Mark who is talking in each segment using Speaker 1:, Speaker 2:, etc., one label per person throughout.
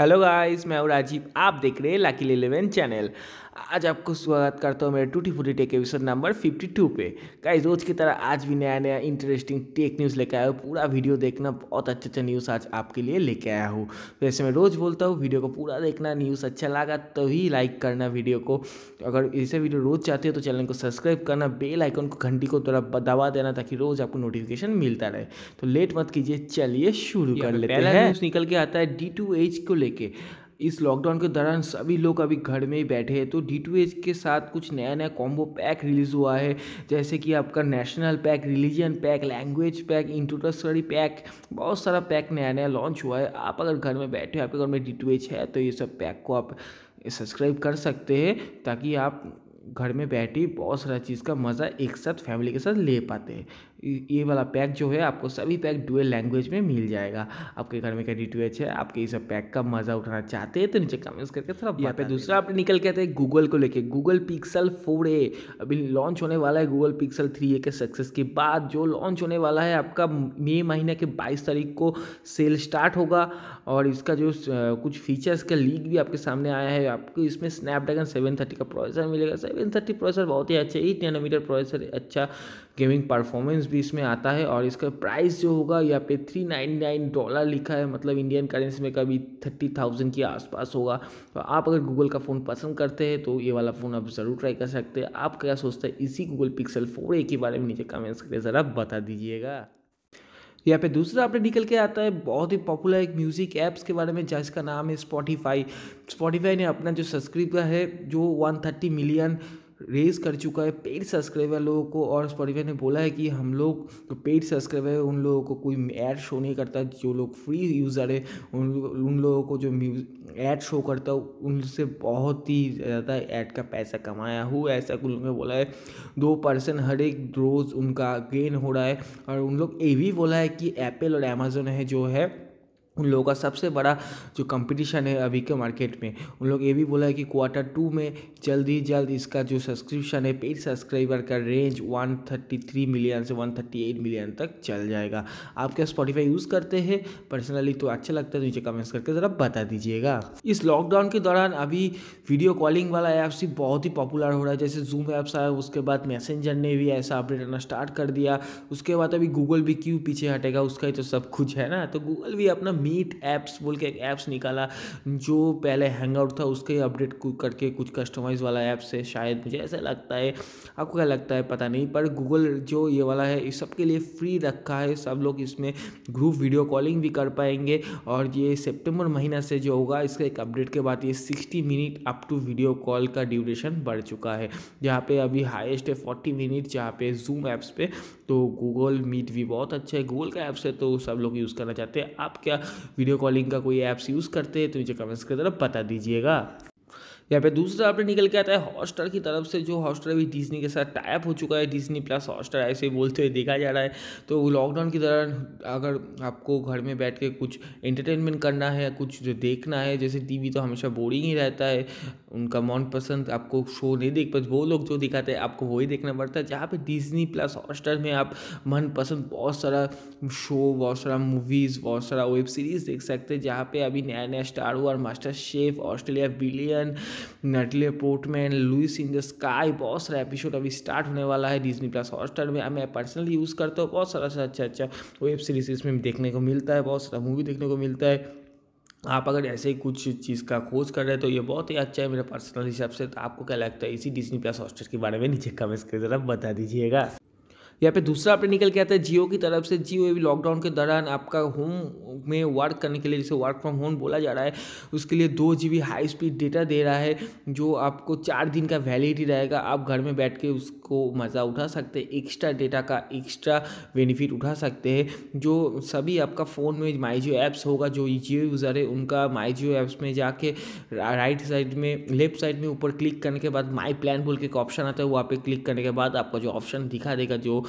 Speaker 1: hello guys मैं हूँ राजीव आप देख रहे हैं लाकिल इलेवन चैनल आज आपको स्वागत करता हूँ मेरे टूटी फूटी टेक एपिसोड नंबर 52 पे गाइस रोज की तरह आज भी नया नया इंटरेस्टिंग टेक न्यूज़ लेकर आया हूँ पूरा वीडियो देखना बहुत अच्छा अच्छा न्यूज़ आज आपके लिए लेके आया हूँ वैसे मैं रोज़ बोलता हूँ वीडियो को पूरा देखना न्यूज़ अच्छा लगा तभी तो ही लाइक करना वीडियो को अगर ऐसे वीडियो रोज़ चाहते हो तो चैनल को सब्सक्राइब करना बेल आइकन को घंटी को थोड़ा दबा देना ताकि रोज़ आपको नोटिफिकेशन मिलता रहे तो लेट मत कीजिए चलिए शुरू कर लेते हैं निकल के आता है डी को लेके इस लॉकडाउन के दौरान सभी लोग अभी घर में ही बैठे हैं तो डी टू एच के साथ कुछ नया नया कॉम्बो पैक रिलीज़ हुआ है जैसे कि आपका national pack religion pack language pack introductory pack बहुत सारा पैक नया नया लॉन्च हुआ है आप अगर घर में बैठे हो आपके घर में डी टू एच है तो ये सब पैक को आप सब्सक्राइब कर सकते हैं ताकि आप घर में बैठे बहुत सारा चीज़ का मज़ा एक साथ फैमिली के साथ ले पाते हैं ये वाला पैक जो है आपको सभी पैक डुअल लैंग्वेज में मिल जाएगा आपके घर में क्या डी है आपके इस पैक का मज़ा उठाना चाहते हैं तो नीचे कमेंट्स करके थोड़ा यहाँ पे दूसरा आप निकल के आते हैं गूगल को लेके गूगल पिक्सल फोर ए अभी लॉन्च होने वाला है गूगल पिक्सल थ्री ए के सक्सेस के बाद जो लॉन्च होने वाला है आपका मे महीने के बाईस तारीख को सेल स्टार्ट होगा और इसका जो कुछ फीचर्स का लीक भी आपके सामने आया है आपको इसमें स्नैपड्रैगन सेवन थर्टी का प्रोसेसर मिलेगा सेवन थर्टी प्रोसेसर बहुत ही अच्छा एट नैनोमीटर प्रोसेसर अच्छा गेमिंग परफॉर्मेंस बीस में आता है और इसका प्राइस जो होगा यहाँ पे थ्री नाइन नाइन डॉलर लिखा है मतलब इंडियन करेंसी में कभी थर्टी थाउजेंड के आसपास होगा तो आप अगर गूगल का फ़ोन पसंद करते हैं तो ये वाला फ़ोन आप ज़रूर ट्राई कर सकते हैं आप क्या सोचते हैं इसी गूगल पिक्सल फोर ए के बारे में नीचे कमेंट्स करके ज़रा बता दीजिएगा यहाँ पे दूसरा आपने निकल के आता है बहुत ही पॉपुलर एक म्यूज़िक ऐप्स के बारे में जिसका नाम है स्पॉटीफाई स्पॉटीफाई ने अपना जो सब्सक्रिप्टर है जो 130 मिलियन रेज़ कर चुका है पेड सब्सक्राइबर लोगों को और स्पॉटीफाई ने बोला है कि हम लोग जो पेड सब्सक्राइबर है उन लोगों को कोई ऐड शो नहीं करता जो लोग फ्री यूज़र है उन उन लोगों को जो ऐड शो करता है उनसे बहुत ही ज़्यादा ऐड का पैसा कमाया हु ऐसा उन लोगों ने बोला है दो परसेंट हर एक रोज़ उनका गेन हो रहा है और उन लोग ये भी बोला है कि एप्पल और अमेजोन है जो है उन लोगों का सबसे बड़ा जो कंपटीशन है अभी के मार्केट में उन लोग ये भी बोला है कि क्वार्टर टू में जल्द ही जल्द इसका जो सब्सक्रिप्शन है पेड सब्सक्राइबर का रेंज 133 मिलियन से 138 मिलियन तक चल जाएगा आप क्या स्पॉटीफाई यूज़ करते हैं पर्सनली तो अच्छा लगता है तो नीचे कमेंट्स करके ज़रा बता दीजिएगा इस लॉकडाउन के दौरान अभी वीडियो कॉलिंग वाला ऐप्स भी बहुत ही पॉपुलर हो रहा है जैसे जूम ऐप्स आया उसके बाद मैसेंजर ने भी ऐसा अपडेट आना स्टार्ट कर दिया उसके बाद अभी गूगल भी क्यों पीछे हटेगा उसका ही तो सब कुछ है ना तो गूगल भी अपना मीट ऐप्स बोल के एक ऐप्स निकाला जो पहले हैंग आउट था उसके अपडेट करके कुछ कस्टमाइज वाला ऐप्स है शायद मुझे ऐसा लगता है आपको क्या लगता है पता नहीं पर गूगल जो ये वाला है इस सब के लिए फ्री रखा है सब लोग इसमें ग्रुप वीडियो कॉलिंग भी कर पाएंगे और ये सेप्टेम्बर महीना से जो होगा इसके एक अपडेट के बाद ये sixty minute up to video call का ड्यूरेशन बढ़ चुका है जहाँ पे अभी हाईएस्ट है फोर्टी मिनट जहाँ पे जूम ऐप्स पे तो गूगल मीट भी बहुत अच्छा है गूगल का ऐप्स है तो सब लोग यूज़ करना चाहते हैं आप क्या वीडियो कॉलिंग का कोई ऐप्स यूज़ करते हैं तो मुझे कमेंट्स की तरफ बता दीजिएगा यहाँ पे दूसरा आपने निकल के आता है हॉटस्टार की तरफ से जो हॉस्टर अभी डिजनी के साथ टाइप हो चुका है डिजनी प्लस हॉटस्टार ऐसे बोलते हुए देखा जा रहा है तो लॉकडाउन के दौरान अगर आपको घर में बैठ के कुछ एंटरटेनमेंट करना है कुछ जो देखना है जैसे टीवी तो हमेशा बोरिंग ही रहता है उनका मनपसंद आपको शो नहीं देख पाते वो लोग जो दिखाते हैं आपको वही देखना पड़ता है जहाँ पे डिजनी प्लस हॉटस्टार में आप मनपसंद बहुत सारा शो बहुत सारा मूवीज़ बहुत सारा वेब सीरीज़ देख सकते हैं जहाँ पे अभी नया नया स्टार हुआ master chef Australia billion Natalie Portman Lucy in the sky बहुत सारा एपिसोड अभी स्टार्ट होने वाला है डिजनी प्लस हॉटस्टार में मैं पर्सनली यूज़ करता हूँ बहुत सारा अच्छा अच्छा वेब सीरीज इसमें देखने को मिलता है बहुत सारा मूवी देखने को मिलता है आप अगर ऐसे ही कुछ चीज़ का खोज कर रहे हैं तो ये बहुत ही अच्छा है मेरे पर्सनल हिसाब से तो आपको क्या लगता है इसी डिजनी प्लस हॉस्टर के बारे में नीचे कमेंट्स की तरफ बता दीजिएगा यहाँ पे दूसरा आपने निकल के आता है जियो की तरफ से जियो भी लॉकडाउन के दौरान आपका होम में वर्क करने के लिए जिसे वर्क फ्रॉम होम बोला जा रहा है उसके लिए दो जी हाई स्पीड डेटा दे रहा है जो आपको चार दिन का वैलिडिटी रहेगा आप घर में बैठ के उसको मज़ा उठा सकते हैं एक्स्ट्रा डेटा का एक्स्ट्रा बेनिफिट उठा सकते हैं जो सभी आपका फ़ोन में माई जियो ऐप्स होगा जो जियो यूज़र है उनका माई जियो ऐप्स में जाके राइट साइड में लेफ्ट साइड में ऊपर क्लिक करने के बाद माई प्लान बोल के एक ऑप्शन आता है वहाँ पे क्लिक करने के बाद आपका जो ऑप्शन दिखा देगा जो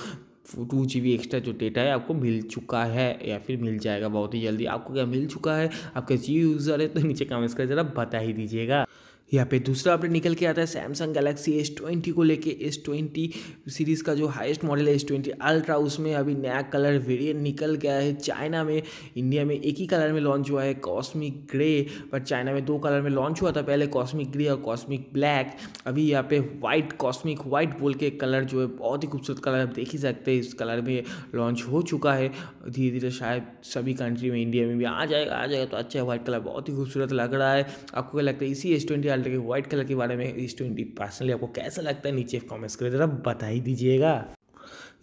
Speaker 1: टू जी बी एक्स्ट्रा जो डेटा है आपको मिल चुका है या फिर मिल जाएगा बहुत ही जल्दी आपको क्या मिल चुका है आपका जी यूज़र है तो नीचे कमेंट्स कर ज़रा बता ही दीजिएगा यहाँ पे दूसरा अपडेट निकल के आता है सैमसंग गैलेक्सी एस ट्वेंटी को लेके एस ट्वेंटी सीरीज़ का जो हाईएस्ट मॉडल है एस ट्वेंटी अल्ट्रा उसमें अभी नया कलर वेरिएंट निकल गया है चाइना में इंडिया में एक ही कलर में लॉन्च हुआ है कॉस्मिक ग्रे पर चाइना में दो कलर में लॉन्च हुआ था पहले कॉस्मिक ग्रे और कॉस्मिक ब्लैक अभी यहाँ पे वाइट कॉस्मिक वाइट बोल के कलर जो है बहुत ही खूबसूरत कलर आप देख ही सकते हैं इस कलर में लॉन्च हो चुका है धीरे धीरे शायद सभी कंट्री में इंडिया में भी आ जाएगा आ जाएगा तो अच्छा है वाइट कलर बहुत ही खूबसूरत लग रहा है आपको क्या लगता है इसी एस ट्वेंटी डालते हुए व्हाइट कलर के बारे में इस ट्वेंटी पर्सनली आपको कैसा लगता है नीचे कॉमेंट्स करें जरा बता ही दीजिएगा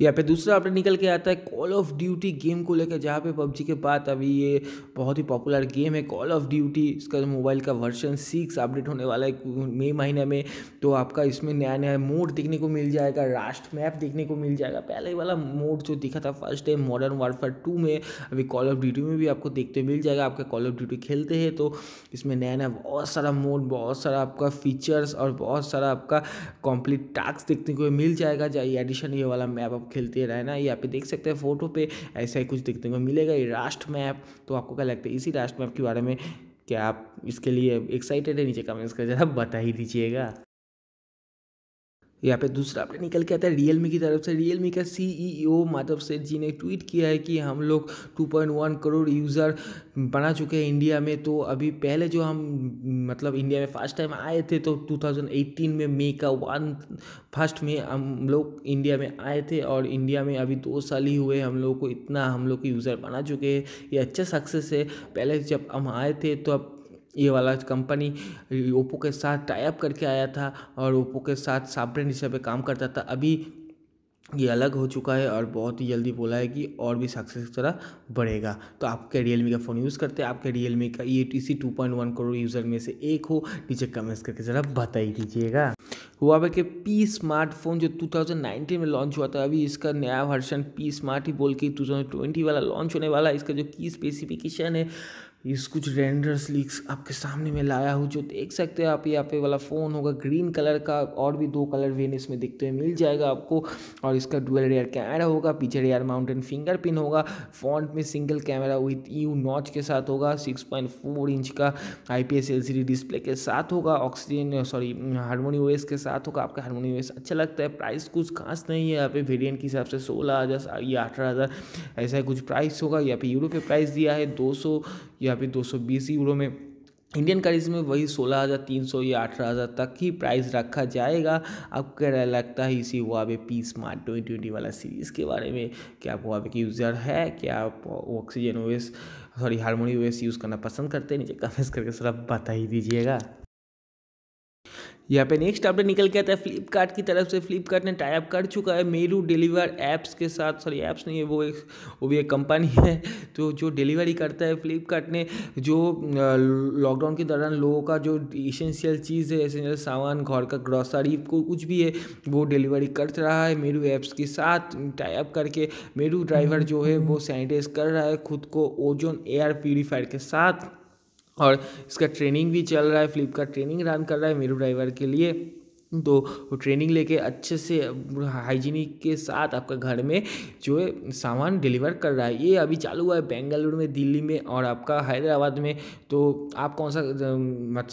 Speaker 1: या पे दूसरा अपडेट निकल के आता है कॉल ऑफ ड्यूटी गेम को लेकर जहाँ पे पबजी के बाद अभी ये बहुत ही पॉपुलर गेम है कॉल ऑफ ड्यूटी इसका मोबाइल का वर्जन सिक्स अपडेट होने वाला है मई महीने में तो आपका इसमें नया नया मोड देखने को मिल जाएगा रास्ट मैप देखने को मिल जाएगा पहले वाला मोड जो दिखा था first time Modern Warfare two में अभी कॉल ऑफ ड्यूटी में भी आपको देखते मिल जाएगा आपका कॉल ऑफ ड्यूटी खेलते हैं तो इसमें नया नया बहुत सारा मोड बहुत सारा आपका फीचर्स और बहुत सारा आपका कॉम्प्लीट टास्क देखने को मिल जाएगा या एडिशन ये वाला मैप खेलते रहना ये यहाँ पे देख सकते हैं फोटो पे ऐसा ही कुछ देखने को मिलेगा ये राष्ट्र मैप तो आपको क्या लगता है इसी राष्ट्र मैप के बारे में क्या आप इसके लिए एक्साइटेड है नीचे कमेंट्स कर जरा बता ही दीजिएगा यहाँ पे दूसरा अपने निकल के आता है रियल की तरफ से मी का सीईओ e माधव सेठ जी ने ट्वीट किया है कि हम लोग 2.1 करोड़ यूज़र बना चुके हैं इंडिया में तो अभी पहले जो हम मतलब इंडिया में फर्स्ट टाइम आए थे तो 2018 में मे का वन फर्स्ट में हम लोग इंडिया में आए थे और इंडिया में अभी दो साल ही हुए हम लोग को इतना हम लोग यूज़र बना चुके हैं ये अच्छा सक्सेस है पहले जब हम आए थे तो अब ये वाला कंपनी ओप्पो के साथ टाइप करके आया था और ओप्पो के साथ साफ्टवेयर हिसाब से काम करता था अभी ये अलग हो चुका है और बहुत ही जल्दी बोला है कि और भी सक्सेस की तरह बढ़ेगा तो आपके रियलमी का फ़ोन यूज़ करते हैं आपके रियलमी का ये इसी two point one crore user में से एक हो नीचे कमेंट्स करके ज़रा बता ही दीजिएगा हुआ के पी स्मार्टफोन जो 2019 में लॉन्च हुआ था अभी इसका नया वर्जन पी स्मार्ट ही बोल के टू वाला लॉन्च होने वाला है इसका जो की स्पेसिफिकेशन है इस कुछ रेंडर्स लीक्स आपके सामने में लाया हूँ जो देख सकते हैं आप यहाँ पे वाला फ़ोन होगा ग्रीन कलर का और भी दो कलर वेन इसमें देखते हुए मिल जाएगा आपको और इसका डुअल रेयर कैमरा होगा पीछे रेयर माउंटेन फिंगर पिन होगा फ्रंट में single camera with U notch के साथ होगा सिक्स पॉइंट फोर इंच का I P S L C D display के साथ होगा ऑक्सीजन सॉरी हारमोनी ओएस के साथ होगा आपका हारमोनी ओएस अच्छा लगता है प्राइस कुछ खास नहीं है यहाँ पे वेरियंट के हिसाब से सोलह हज़ार या अठारह हज़ार ऐसा कुछ प्राइस होगा यहाँ पे यूरो पे प्राइस दिया है दो सौ या यहाँ पे 220 यूरो में इंडियन करेंसी में वही सोलह हज़ार तीन सौ या अठारह हज़ार तक ही प्राइस रखा जाएगा आपको क्या लगता है इसी Huawei P smart twenty twenty वाला सीरीज़ के बारे में क्या आप के यूज़र है क्या आप Oxygen OS sorry Harmony OS use करना पसंद करते हैं नीचे कमेंट्स करके सर बता ही दीजिएगा यहाँ पे नेक्स्ट अपडेट निकल के आता है फ्लिपकार्ट की तरफ से फ्लिपकार्ट ने टाइप कर चुका है मेरू डिलीवर ऐप्स के साथ सॉरी ऐप्स नहीं है वो एक वो भी एक कंपनी है तो जो डिलीवरी करता है फ्लिपकार्ट ने जो लॉकडाउन के दौरान लोगों का जो इसेंशियल चीज़ है इसेंशियल सामान घर का ग्रॉसरी को कुछ भी है वो डिलीवरी कर रहा है मेरू ऐप्स के साथ टाइप करके मेरू ड्राइवर जो है वो सैनिटाइज कर रहा है खुद को ओजोन एयर प्योरीफायर के साथ और इसका ट्रेनिंग भी चल रहा है फ्लिपकार्ट ट्रेनिंग रन कर रहा है मेरू ड्राइवर के लिए तो वो ट्रेनिंग लेके अच्छे से हाइजीनिक के साथ आपका घर में जो है सामान डिलीवर कर रहा है ये अभी चालू हुआ है बेंगलुरु में दिल्ली में और आपका हैदराबाद में तो आप कौन सा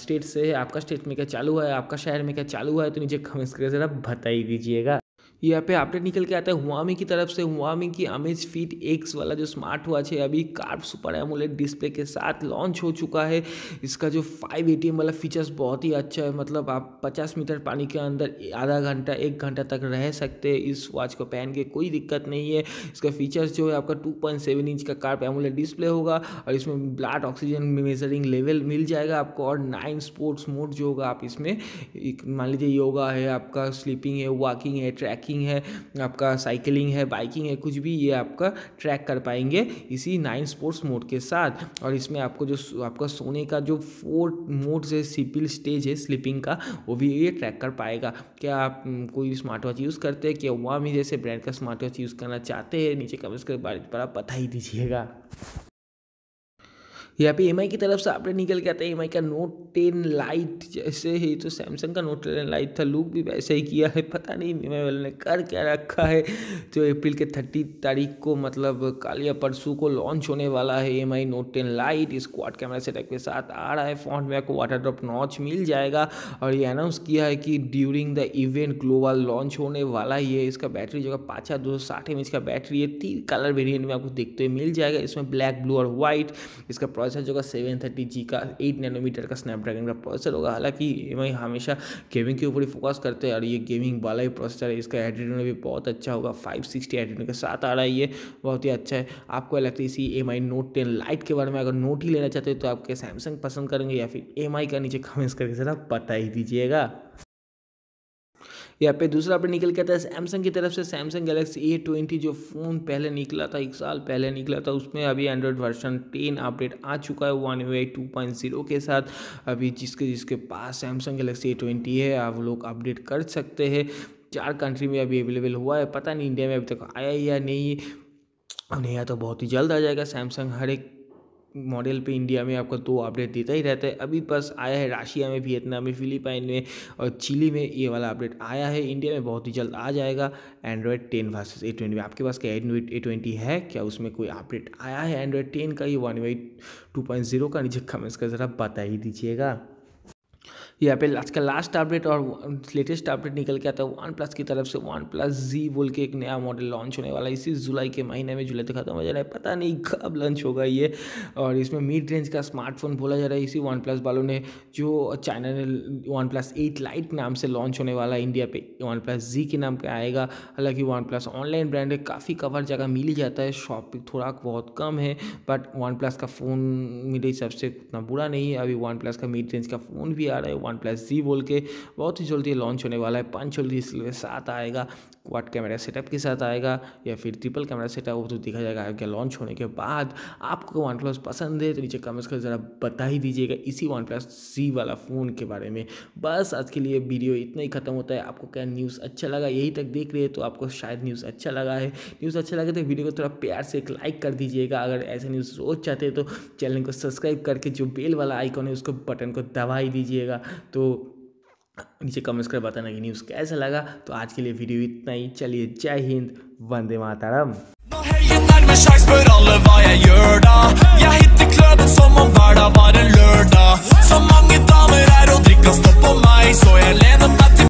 Speaker 1: स्टेट से है आपका स्टेट में क्या चालू हुआ है आपका शहर में क्या चालू हुआ है तो नीचे कमेंट करके ज़रा बता ही दीजिएगा यहाँ पे आपने निकल के आता है हुआमी की तरफ से हुआमी की अमेज फिट एक्स वाला जो स्मार्ट वॉच है अभी कार्ब सुपर एमोलेट डिस्प्ले के साथ लॉन्च हो चुका है इसका जो फाइव ए वाला फीचर्स बहुत ही अच्छा है मतलब आप पचास मीटर पानी के अंदर आधा घंटा एक घंटा तक रह सकते हैं इस वॉच को पहन के कोई दिक्कत नहीं है इसका फीचर्स जो है आपका टू पॉइंट सेवन इंच का कार्ब एमोलेट डिस्प्ले होगा और इसमें ब्लड ऑक्सीजन मेजरिंग लेवल मिल जाएगा आपको और नाइन स्पोर्ट्स मोड जो होगा आप इसमें मान लीजिए योगा है आपका स्लीपिंग है वॉकिंग है ट्रैकिंग ट्रैकिंग है आपका साइकिलिंग है बाइकिंग है कुछ भी ये आपका ट्रैक कर पाएंगे इसी नाइन स्पोर्ट्स मोड के साथ और इसमें आपको जो आपका सोने का जो फोर मोड है सिपिल स्टेज है स्लीपिंग का वो भी ये ट्रैक कर पाएगा क्या आप हम्म, कोई स्मार्ट वॉच यूज़ करते हैं क्या भी जैसे ब्रांड का स्मार्ट वॉच यूज़ करना चाहते हैं नीचे कमेंट्स के बारे में आप बता ही दीजिएगा यहाँ पे एम की तरफ से आपने निकल के आता है एम का नोट टेन लाइट जैसे ही तो सैमसंग का नोट टेन लाइट था लुक भी वैसे ही किया है पता नहीं एम वाले ने कर क्या रखा है जो तो अप्रैल के थर्टी तारीख को मतलब कल या परसों को लॉन्च होने वाला है M note ten lite quad camera setup के साथ आ रहा है फ्रंट में आपको वाटर ड्रॉप नॉच मिल जाएगा और ये अनाउंस किया है कि during the event global launch होने वाला ही है इसका बैटरी जो पाचा दो सौ साठ एम का बैटरी है तीन कलर वेरियंट में आपको देखते हुए मिल जाएगा इसमें ब्लैक ब्लू और व्हाइट इसका प्रोसेसर जो का सेवन थर्टी जी का एट नैनोमीटर का स्नैपड्रैगन का प्रोसेसर होगा हालांकि एम हमेशा गेमिंग के ऊपर ही फोकस करते हैं और ये गेमिंग वाला ही प्रोसेसर है इसका में भी बहुत अच्छा होगा फाइव सिक्सटी एटीट्यूड के साथ आ रहा है ये बहुत ही अच्छा है आपको लगता है इसी M I note ten lite के बारे में अगर नोट ही लेना चाहते हो तो आपके सैमसंग पसंद करेंगे या फिर एम आई का नीचे कमेंट्स करके ज़रा बता ही दीजिएगा यहाँ पे दूसरा अपडेट निकल के आता है सैमसंग की तरफ से सैमसंग गैलेक्सी ए ट्वेंटी जो फ़ोन पहले निकला था एक साल पहले निकला था उसमें अभी एंड्रॉयड वर्जन टेन अपडेट आ चुका है one UI two point zero के साथ अभी जिसके जिसके पास सैमसंग गैलेक्सी ए ट्वेंटी है आप लोग अपडेट कर सकते हैं चार कंट्री में अभी अवेलेबल हुआ है पता नहीं इंडिया में अभी तक आया या नहीं अब नहीं आया तो बहुत ही जल्द आ जाएगा सैमसंग हर एक मॉडल पे इंडिया में आपका दो अपडेट देता ही रहता है अभी बस आया है राशिया में वियतनाम में फिलीपाइन में और चिली में ये वाला अपडेट आया है इंडिया में बहुत ही जल्द आ जाएगा Android ten versus A twenty में आपके पास क्या एंड्रॉइड ए ट्वेंटी है क्या उसमें कोई अपडेट आया है एंड्रॉयड टेन का ये one UI two point zero का नीचे कमेंट्स का ज़रा बता ही दीजिएगा यहाँ पे आज का लास्ट अपडेट और लेटेस्ट अपडेट निकल के आता है वन प्लस की तरफ से वन प्लस जी बोल के एक नया मॉडल लॉन्च होने वाला है इसी जुलाई के महीने में जुलाई तक खत्म हो जा रहा है पता नहीं कब लॉन्च होगा ये और इसमें मिड रेंज का स्मार्टफोन बोला जा रहा है इसी वन प्लस वालों ने जो चाइना ने वन प्लस एट लाइट नाम से लॉन्च होने वाला है इंडिया पे वन प्लस जी के नाम पर आएगा हालांकि वन प्लस ऑनलाइन ब्रांड है काफ़ी कवर जगह मिल ही जाता है शॉप थोड़ा बहुत कम है बट वन प्लस का फ़ोन मेरे हिसाब से उतना बुरा नहीं है अभी वन प्लस का मिड रेंज का फ़ोन भी आ रहा है वन प्लस जी बोल के बहुत ही जल्दी लॉन्च होने वाला है पाँच जल्दी इसलिए साथ आएगा क्वाड कैमरा सेटअप के साथ आएगा या फिर ट्रिपल कैमरा सेटअप वो तो दिखा जाएगा आगे लॉन्च होने के बाद आपको वन प्लस पसंद है तो नीचे कमेंट्स कर ज़रा बता ही दीजिएगा इसी वन प्लस सी वाला फ़ोन के बारे में बस आज के लिए वीडियो इतना ही ख़त्म होता है आपको क्या न्यूज़ अच्छा लगा यही तक देख रहे हैं तो आपको शायद न्यूज़ अच्छा लगा है न्यूज़ अच्छा लगे तो वीडियो को थोड़ा प्यार से एक लाइक कर दीजिएगा अगर ऐसे न्यूज़ रोज चाहते हैं तो चैनल को सब्सक्राइब करके जो बेल वाला आइकॉन है उसको बटन को दबा ही दीजिएगा तो नीचे कमेंट्स कर बताना कि न्यूज़ कैसा लगा तो आज के लिए वीडियो इतना ही चलिए जय हिंद वंदे मातारम Så mange damer her og drikker stopp på meg, så jeg lener meg